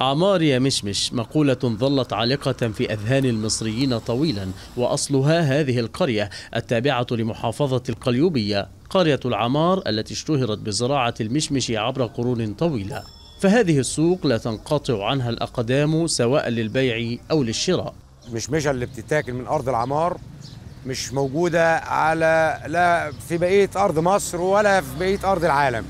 عمار يا مشمش مقولة ظلت عالقة في أذهان المصريين طويلا وأصلها هذه القرية التابعة لمحافظة القليوبية قرية العمار التي اشتهرت بزراعة المشمش عبر قرون طويلة فهذه السوق لا تنقطع عنها الأقدام سواء للبيع أو للشراء المشمشة اللي بتتاكل من أرض العمار مش موجودة على لا في بقية أرض مصر ولا في بقية أرض العالم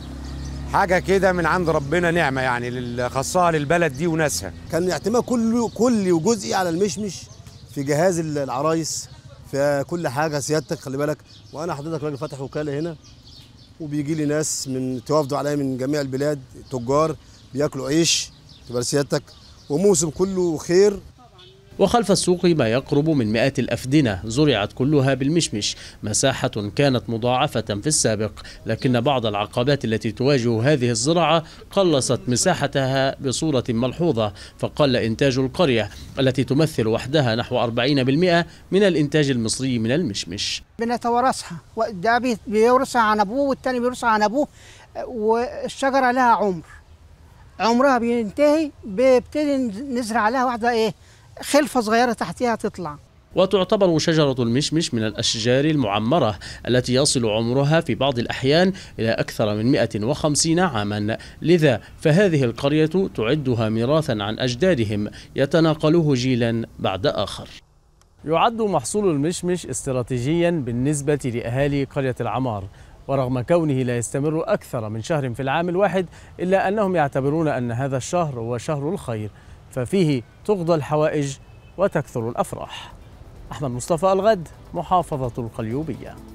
حاجه كده من عند ربنا نعمه يعني خاصه للبلد دي وناسها كان اعتماد كله كلي وجزئي على المشمش في جهاز العرايس في كل حاجه سيادتك خلي بالك وانا حضرتك راجل فاتح وكاله هنا وبيجي لي ناس من توافدوا عليا من جميع البلاد تجار بياكلوا عيش تبقى سيادتك وموسم كله خير وخلف السوق ما يقرب من مئات الأفدنة زرعت كلها بالمشمش مساحة كانت مضاعفة في السابق لكن بعض العقبات التي تواجه هذه الزراعة قلصت مساحتها بصورة ملحوظة فقل إنتاج القرية التي تمثل وحدها نحو 40% من الإنتاج المصري من المشمش بنتوارثها ده بيورثها عن أبوه والتاني بيورثها عن أبوه والشجرة لها عمر عمرها بينتهي بيبتدي نزرع لها واحدة إيه خلفة صغيرة تحتها تطلع وتعتبر شجرة المشمش من الأشجار المعمرة التي يصل عمرها في بعض الأحيان إلى أكثر من 150 عاما لذا فهذه القرية تعدها ميراثا عن أجدادهم يتناقله جيلا بعد آخر يعد محصول المشمش استراتيجيا بالنسبة لأهالي قرية العمار ورغم كونه لا يستمر أكثر من شهر في العام الواحد إلا أنهم يعتبرون أن هذا الشهر هو شهر الخير ففيه تقضى الحوائج وتكثر الأفراح أحمد مصطفى الغد محافظة القليوبية